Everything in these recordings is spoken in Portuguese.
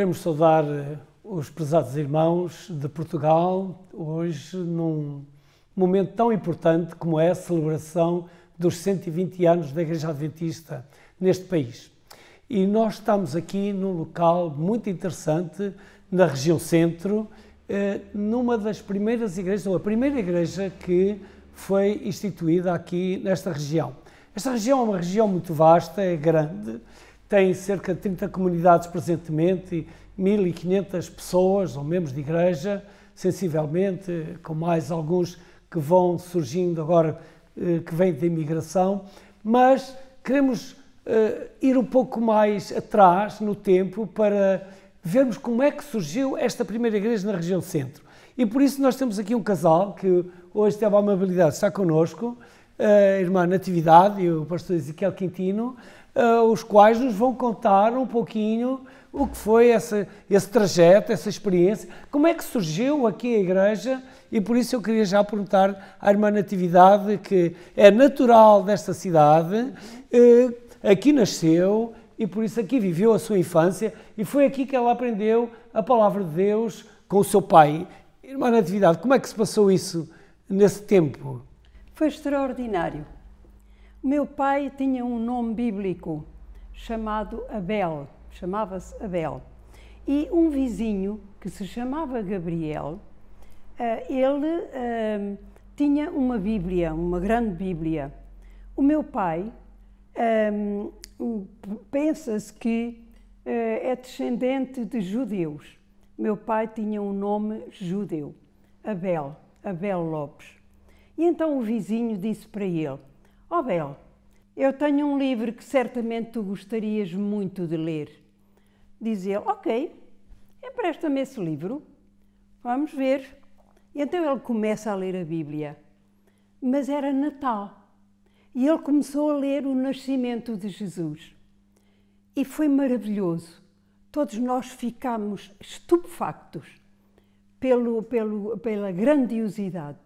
Queremos saudar eh, os prezados irmãos de Portugal, hoje num momento tão importante como é a celebração dos 120 anos da Igreja Adventista neste país. E nós estamos aqui num local muito interessante, na região centro, eh, numa das primeiras igrejas, ou a primeira igreja que foi instituída aqui nesta região. Esta região é uma região muito vasta, é grande, tem cerca de 30 comunidades presentemente, 1.500 pessoas ou membros de igreja, sensivelmente, com mais alguns que vão surgindo agora, eh, que vêm da imigração, mas queremos eh, ir um pouco mais atrás no tempo para vermos como é que surgiu esta primeira igreja na região centro. E por isso nós temos aqui um casal que hoje teve a amabilidade de estar connosco, eh, a irmã Natividade e o pastor Ezequiel Quintino, eh, os quais nos vão contar um pouquinho o que foi essa, esse trajeto, essa experiência, como é que surgiu aqui a igreja e por isso eu queria já perguntar à irmã Natividade, que é natural desta cidade, eh, aqui nasceu e por isso aqui viveu a sua infância e foi aqui que ela aprendeu a palavra de Deus com o seu pai. Irmã Natividade, como é que se passou isso nesse tempo? Foi extraordinário. O Meu pai tinha um nome bíblico chamado Abel, chamava-se Abel. E um vizinho que se chamava Gabriel, eh, ele eh, tinha uma Bíblia, uma grande Bíblia. O meu pai eh, pensa-se que é descendente de judeus. Meu pai tinha um nome judeu, Abel, Abel Lopes. E então o vizinho disse para ele: Oh Bel, eu tenho um livro que certamente tu gostarias muito de ler. Diz ele, ok, empresta-me esse livro. Vamos ver. E então ele começa a ler a Bíblia. Mas era Natal. E ele começou a ler o nascimento de Jesus. E foi maravilhoso. Todos nós ficámos estupefactos pelo, pelo, pela grandiosidade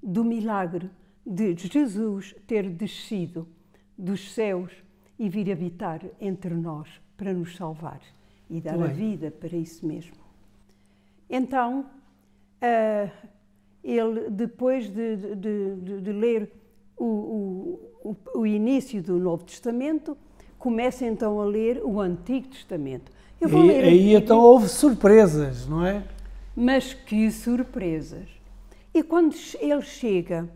do milagre de Jesus ter descido dos céus e vir habitar entre nós para nos salvar e dar Bem. a vida para isso mesmo. Então, uh, ele, depois de, de, de, de ler o, o, o, início do Novo Testamento, começa então a ler o Antigo Testamento. Eu vou e, ler aí então houve surpresas, não é? Mas que surpresas! E quando ele chega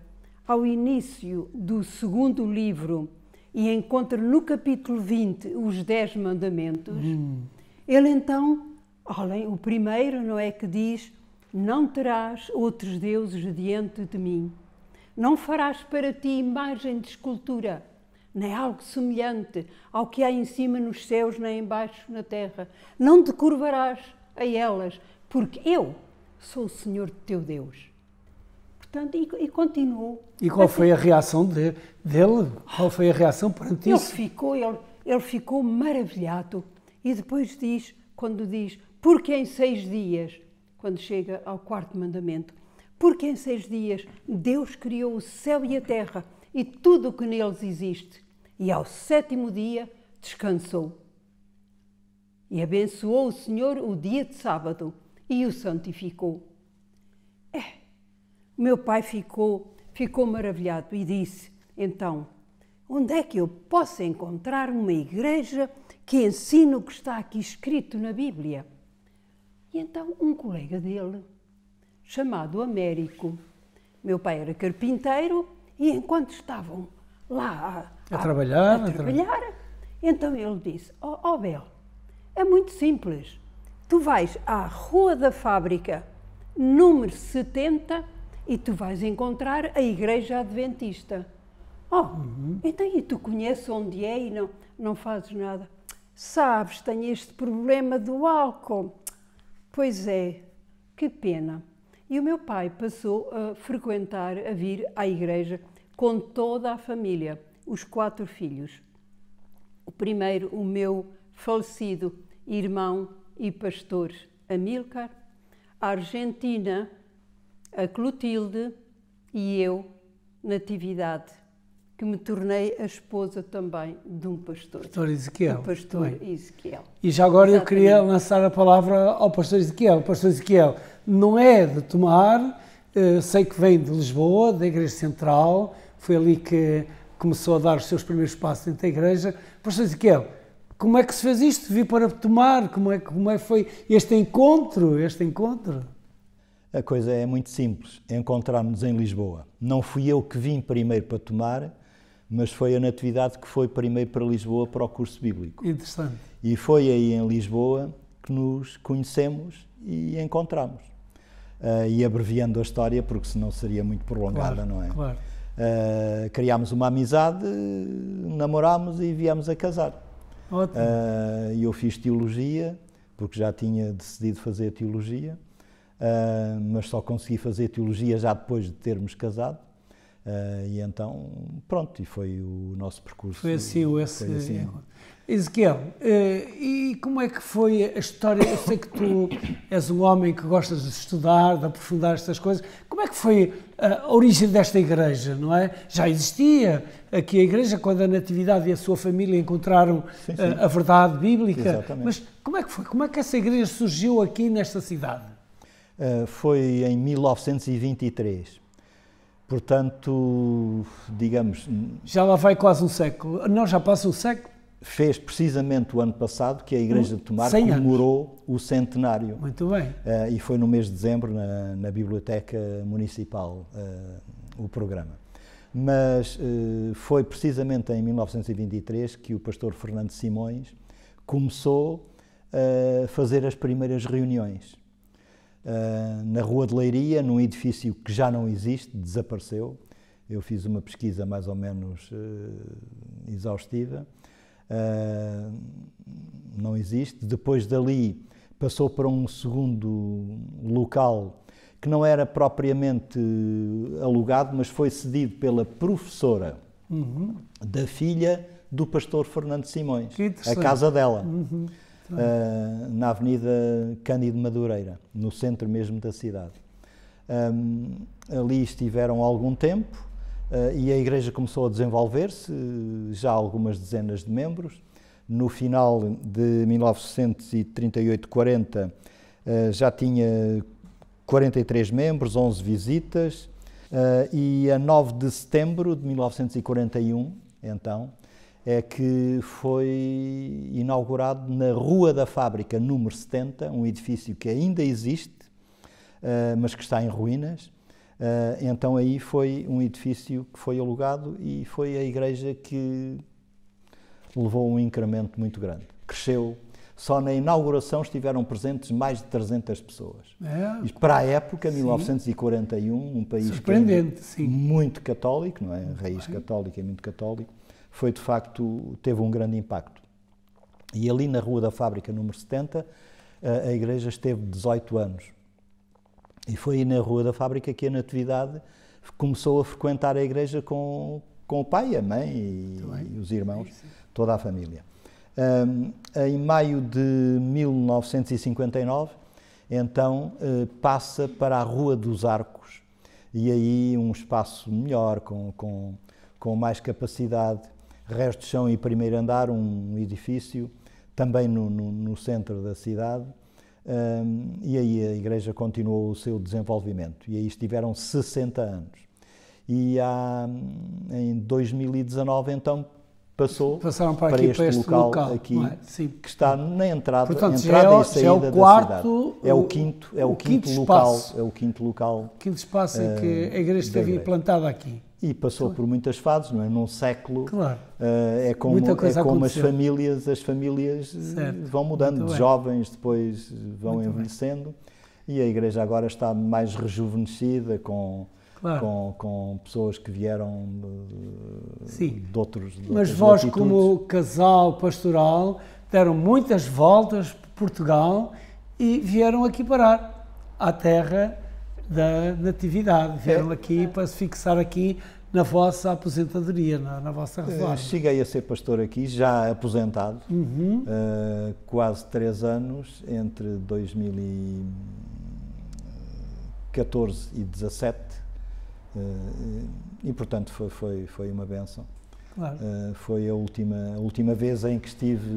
ao início do segundo livro e encontra no capítulo 20 os Dez Mandamentos, hum. ele então, além, o primeiro, não é que diz: Não terás outros deuses diante de mim, não farás para ti imagem de escultura, nem algo semelhante ao que há em cima nos céus, nem embaixo na terra, não te curvarás a elas, porque eu sou o Senhor teu Deus Portanto, e, e E qual foi é a reação de, dele? Qual foi a reação perante ele isso? Ficou, ele, ele ficou maravilhado. E depois diz, quando diz, porque em seis dias, quando chega ao quarto mandamento, porque em seis dias Deus criou o céu e a terra e tudo o que neles existe. E ao sétimo dia descansou. E abençoou o Senhor o dia de sábado e o santificou meu pai ficou, ficou maravilhado e disse: Então, onde é que eu posso encontrar uma igreja que ensine o que está aqui escrito na Bíblia? E então um colega dele, chamado Américo, meu pai era carpinteiro e enquanto estavam lá a, a, a trabalhar, a trabalhar tra... então ele disse: Ó oh, oh Bel, é muito simples. Tu vais à Rua da Fábrica, número 70, e tu vais encontrar a Igreja Adventista. Oh, uhum. então e tu conheces onde é e não, não fazes nada? Sabes, tenho este problema do álcool. Pois é, que pena. E o meu pai passou a frequentar, a vir à igreja com toda a família, os quatro filhos. O primeiro, o meu falecido irmão e pastor Amilcar. A Argentina, a Clotilde e eu, Natividade, que me tornei a esposa também de um pastor. Pastor Ezequiel. pastor é? Ezequiel. E já agora Exatamente. eu queria lançar a palavra ao pastor Ezequiel. Pastor Ezequiel, não é de tomar, eh, sei que vem de Lisboa, da Igreja Central, foi ali que começou a dar os seus primeiros passos dentro da igreja. Pastor Ezequiel, como é que se fez isto? Vi para tomar, como é, como é que foi este encontro, este encontro? A coisa é muito simples. Encontrarmos nos em Lisboa. Não fui eu que vim primeiro para Tomar, mas foi a Natividade que foi primeiro para Lisboa para o curso bíblico. Interessante. E foi aí em Lisboa que nos conhecemos e encontramos. Uh, e abreviando a história, porque senão seria muito prolongada, claro, não é? Claro. Uh, criámos uma amizade, namorámos e viemos a casar. Ótimo. Uh, eu fiz teologia, porque já tinha decidido fazer teologia uh, mas só consegui fazer teologia já depois de termos casado. Uh, e então, pronto, e foi o nosso percurso. Foi assim, o esse... assim. Ezequiel, uh, e como é que foi a história? Eu sei que tu és um homem que gostas de estudar, de aprofundar estas coisas. Como é que foi eh, a origem desta igreja, não é? Já existia aqui a igreja quando a Natividade e a sua família encontraram sim, eh, sim. A, a verdade bíblica. Exatamente. Mas como é que foi? Como é que essa igreja surgiu aqui nesta cidade? Eh, foi em 1923. Portanto, digamos. Hum, já lá vai quase um século. Não, já passa um século? Fez precisamente o ano passado que a Igreja de Tomar comemorou o centenário. Muito bem. Uh, e foi no mês de dezembro, na, na Biblioteca Municipal, uh, o programa. Mas uh, foi precisamente em 1923 que o pastor Fernando Simões começou a fazer as primeiras reuniões uh, na Rua de Leiria, num edifício que já não existe, desapareceu. Eu fiz uma pesquisa mais ou menos uh, exaustiva. Uh, não existe. Depois dali passou para um segundo local que não era propriamente alugado, mas foi cedido pela professora uhum. da filha do pastor Fernando Simões, a casa dela. Uhum uh, na Avenida Cândido Madureira, no centro mesmo da cidade. Um, ah, ali estiveram algum tempo uh, e a igreja começou a desenvolver-se, já algumas dezenas de membros. No final de 1938-40 uh, já tinha 43 membros, 11 visitas. Uh, e a 9 de setembro de 1941, então, é que foi inaugurado na Rua da Fábrica, número 70, um edifício que ainda existe, eh, mas que está em ruínas. Eh, então aí foi um edifício que foi alugado e foi a igreja que levou um incremento muito grande. Cresceu. Só na inauguração estiveram presentes mais de 300 pessoas. É, e para a época, sim. 1941, um país é Surpreendente, sim. muito católico, não é? A raiz católica é muito católico foi de facto, teve um grande impacto. E ali na Rua da Fábrica, número 70, a igreja esteve 18 anos. E foi aí na Rua da Fábrica que a Natividade começou a frequentar a igreja com, com o pai, a mãe e, e os irmãos, é toda a família. Um, em maio de 1959, então eh, passa para a Rua dos Arcos e aí um espaço melhor, com, com, com mais capacidade. Restos são em primeiro andar um edifício, também no, no, no centro da cidade. Um, e aí a igreja continuou o seu desenvolvimento. E aí estiveram 60 anos. E há, hum, em 2019, então, passou Passaram para, para aqui, este, para este local, local aqui, é? que está na entrada, Portanto, entrada é, e é saída é quarto, da cidade. É o quinto, é o, o quinto, quinto local, é o quinto local. quinto espaço que hum, a igreja esteve implantada aqui. E passou claro. por muitas fases, não é? Num século claro. uh, é como, é como as famílias, as famílias eh, certo. vão mudando, de jovens depois vão Muito envelhecendo bem. e a igreja agora está mais rejuvenescida com Claro. Com, com, pessoas que vieram de, Sim. de outros de Mas vós, latitudes. como casal pastoral, deram muitas voltas por Portugal e vieram aqui parar à terra da natividade. Vieram é. aqui para se fixar aqui na vossa aposentadoria, na, na vossa eh, reforma. Cheguei a ser pastor aqui, já aposentado, uhum. uh, quase três anos, entre 2014 e 2017, uh, eh, e portanto foi, foi, foi uma benção. Claro. Uh, foi a última, a última vez em que estive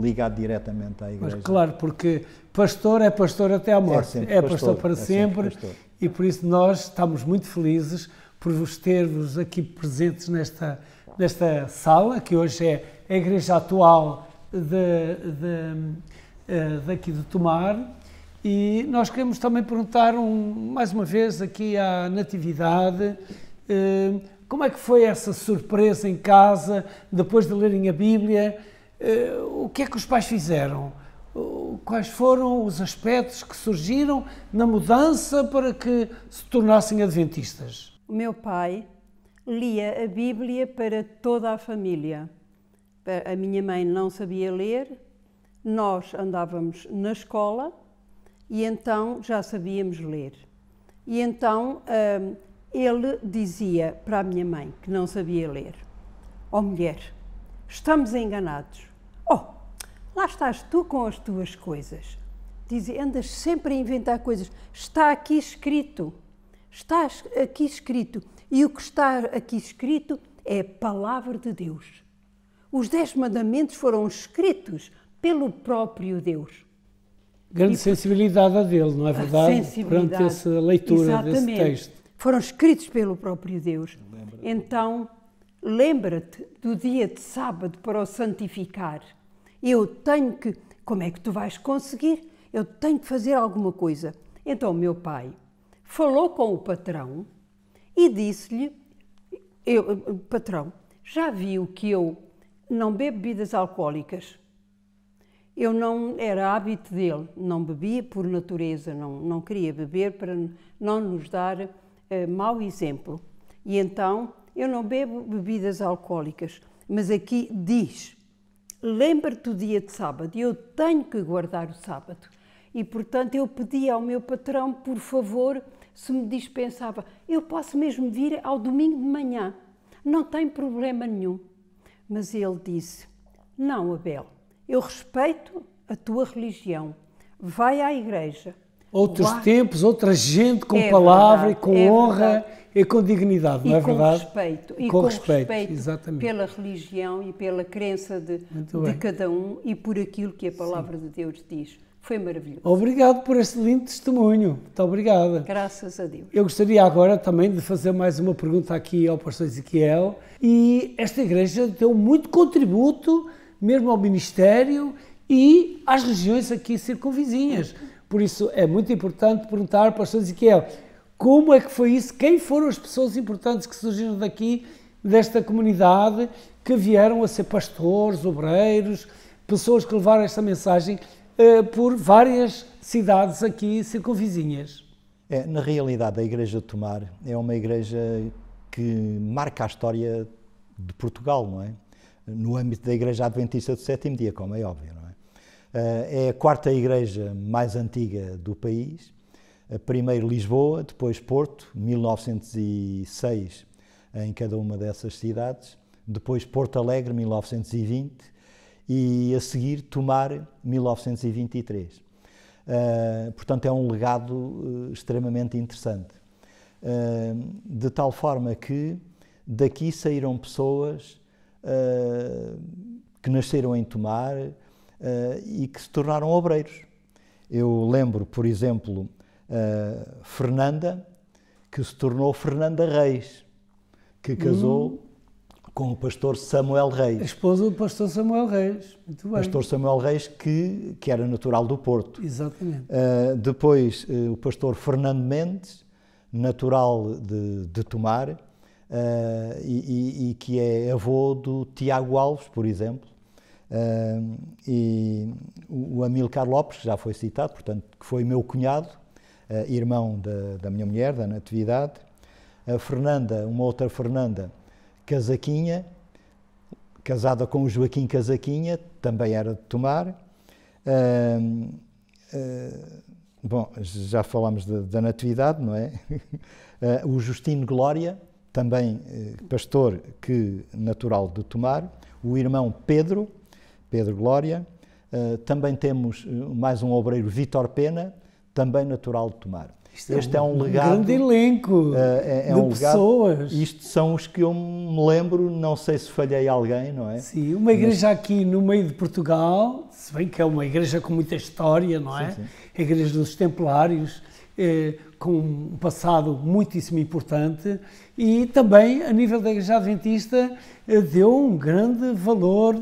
ligado diretamente à igreja. Mas claro, porque pastor é pastor até à é morte, é, é pastor, pastor, para é sempre, sempre pastor. e por isso nós estamos muito felizes por vos ter-vos aqui presentes nesta, nesta sala, que hoje é a igreja atual de, de, eh, daqui de Tomar. E nós queremos também perguntar um, mais uma vez aqui à Natividade eh, como é que foi essa surpresa em casa, depois de lerem a Bíblia? Eh, o que é que os pais fizeram? Quais foram os aspectos que surgiram na mudança para que se tornassem adventistas? O meu pai lia a Bíblia para toda a família. A minha mãe não sabia ler, nós andávamos na escola e então já sabíamos ler. E então hum, ele dizia para a minha mãe, que não sabia ler: Ó oh, mulher, estamos enganados. Oh, lá estás tu com as tuas coisas. Dizia: andas sempre a inventar coisas. Está aqui escrito. Está aqui escrito. E o que está aqui escrito é a palavra de Deus. Os Dez Mandamentos foram escritos pelo próprio Deus. Grande e, sensibilidade a dele, não é verdade? Perante essa leitura exatamente. desse texto foram escritos pelo próprio Deus. Lembra então, lembra-te do dia de sábado para o santificar. Eu tenho que. Como é que tu vais conseguir? Eu tenho que fazer alguma coisa. Então, meu pai falou com o patrão e disse-lhe: Patrão, já viu que eu não bebo bebidas alcoólicas? Eu não era hábito dele, não bebia por natureza, não, não queria beber para não nos dar eh, mau exemplo. E então, eu não bebo bebidas alcoólicas, mas aqui diz: lembra-te do dia de sábado, eu tenho que guardar o sábado. E portanto, eu pedi ao meu patrão, por favor, se me dispensava. Eu posso mesmo vir ao domingo de manhã, não tem problema nenhum. Mas ele disse: Não, Abel, eu respeito a tua religião, vai à igreja, outros Uau. tempos, outra gente com é palavra verdade, e com é honra verdade. e com dignidade, e não é com verdade? Respeito, e com, com respeito, respeito exatamente. pela religião e pela crença de, de cada um e por aquilo que a palavra Sim. de Deus diz. Foi maravilhoso. Obrigado por este lindo testemunho. Muito obrigada. Graças a Deus. Eu gostaria agora também de fazer mais uma pergunta aqui ao pastor Ezequiel. E esta igreja deu muito contributo, mesmo ao ministério e às regiões aqui circunvizinhas. Por isso é muito importante perguntar para o Sr. Ezequiel como é que foi isso, quem foram as pessoas importantes que surgiram daqui, desta comunidade, que vieram a ser pastores, obreiros, pessoas que levaram esta mensagem eh, por várias cidades aqui circunvizinhas. É, na realidade, a Igreja de Tomar é uma igreja que marca a história de Portugal, não é? No âmbito da Igreja Adventista do Sétimo Dia, como é óbvio, não é? Eh, é a quarta igreja mais antiga do país. Eh, primeiro Lisboa, depois Porto, 1906 em cada uma dessas cidades, depois Porto Alegre, 1920, e a seguir Tomar, 1923. Uh, eh, portanto, é um legado uh, extremamente interessante. Uh, de tal forma que daqui saíram pessoas que nasceram em Tomar, eh, e que se tornaram obreiros. Eu lembro, por exemplo, eh, Fernanda, que se tornou Fernanda Reis, que casou uhum. com o pastor Samuel Reis. A esposa do pastor Samuel Reis, muito bem. Pastor Samuel Reis, que, que era natural do Porto. Exatamente. Uh, depois, uh, o pastor Fernando Mendes, natural de, de Tomar, uh, e, e, e, que é avô do Tiago Alves, por exemplo, Uh, e o Amilcar Lopes, que já foi citado, portanto, que foi meu cunhado, uh, irmão da, da, minha mulher, da Natividade. A Fernanda, uma outra Fernanda, casaquinha, casada com o Joaquim Casaquinha, também era de Tomar. Uh, bom, já falámos da Natividade, não é? Eh, o Justino Glória, também pastor que natural de Tomar. O irmão Pedro, Pedro Glória. Eh, também temos eh, mais um obreiro, Vitor Pena, também natural de Tomar. Isto é este é um, é um legado. grande elenco eh, é, é de um pessoas. Isto são os que eu me lembro, não sei se falhei alguém, não é? Sim, uma igreja Mas... aqui no meio de Portugal, se bem que é uma igreja com muita história, não é? Sim, sim. A igreja dos Templários, com um passado muitíssimo importante e também, a nível da igreja adventista, deu um grande valor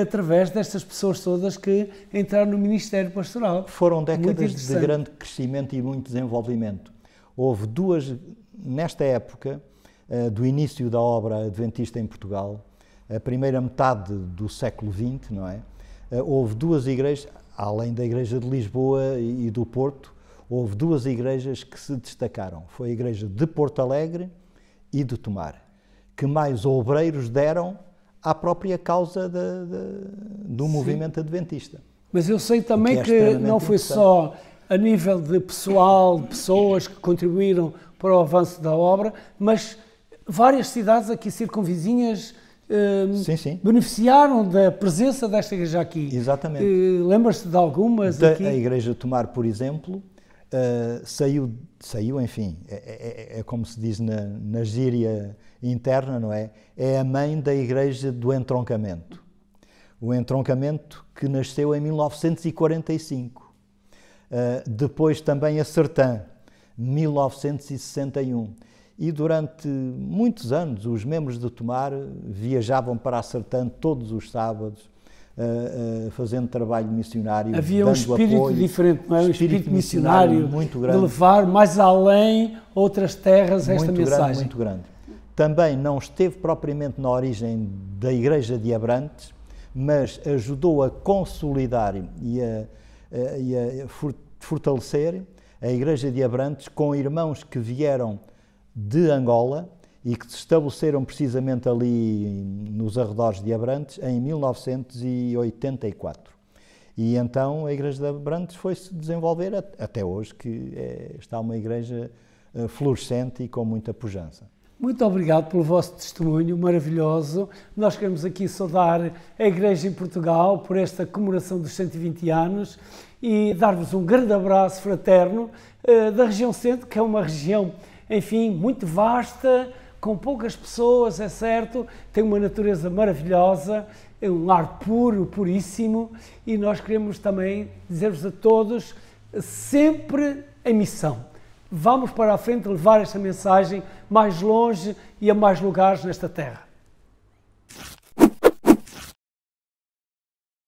através destas pessoas todas que entraram no Ministério Pastoral. Foram décadas de grande crescimento e muito desenvolvimento. Houve duas, nesta época, eh, do início da obra adventista em Portugal, a primeira metade do século XX, não é? Eh, houve duas igrejas, além da Igreja de Lisboa e do Porto, houve duas igrejas que se destacaram. Foi a Igreja de Porto Alegre e de Tomar, que mais obreiros deram à própria causa de, de, do Sim. movimento adventista. Mas eu sei também que, é que não foi só a nível de pessoal, de pessoas que contribuíram para o avanço da obra, mas várias cidades aqui circunvizinhas hum, sim, sim. beneficiaram da presença desta igreja aqui. Exatamente. Eh, Lembras-te de algumas da, aqui? A Igreja Tomar, por exemplo, uh, saiu, saiu, enfim, é, é, é, é como se diz na, na gíria interna, não é? É a mãe da Igreja do Entroncamento. O entroncamento que nasceu em 1945. Uh, ah, depois também a Sertã, 1961. E durante muitos anos os membros do Tomar viajavam para a Sertã todos os sábados Uh, fazendo trabalho missionário. Havia um espírito apoio, diferente, não é? Um espírito, espírito missionário, missionário, muito grande, de levar mais além outras terras esta muito mensagem. Grande, muito grande. Também não esteve propriamente na origem da Igreja de Abrantes, mas ajudou a consolidar e a, a, e a fortalecer a Igreja de Abrantes com irmãos que vieram de Angola, e que se estabeleceram precisamente ali nos arredores de Abrantes em 1984. E então a Igreja de Abrantes foi-se desenvolver até hoje, que é, está uma igreja eh, florescente e com muita pujança. Muito obrigado pelo vosso testemunho maravilhoso. Nós queremos aqui saudar a Igreja em Portugal por esta comemoração dos 120 anos e dar-vos um grande abraço fraterno eh, da região centro, que é uma região, enfim, muito vasta, com poucas pessoas, é certo, tem uma natureza maravilhosa, é um ar puro, puríssimo, e nós queremos também dizer-vos a todos, sempre em missão. Vamos para a frente levar esta mensagem mais longe e a mais lugares nesta terra.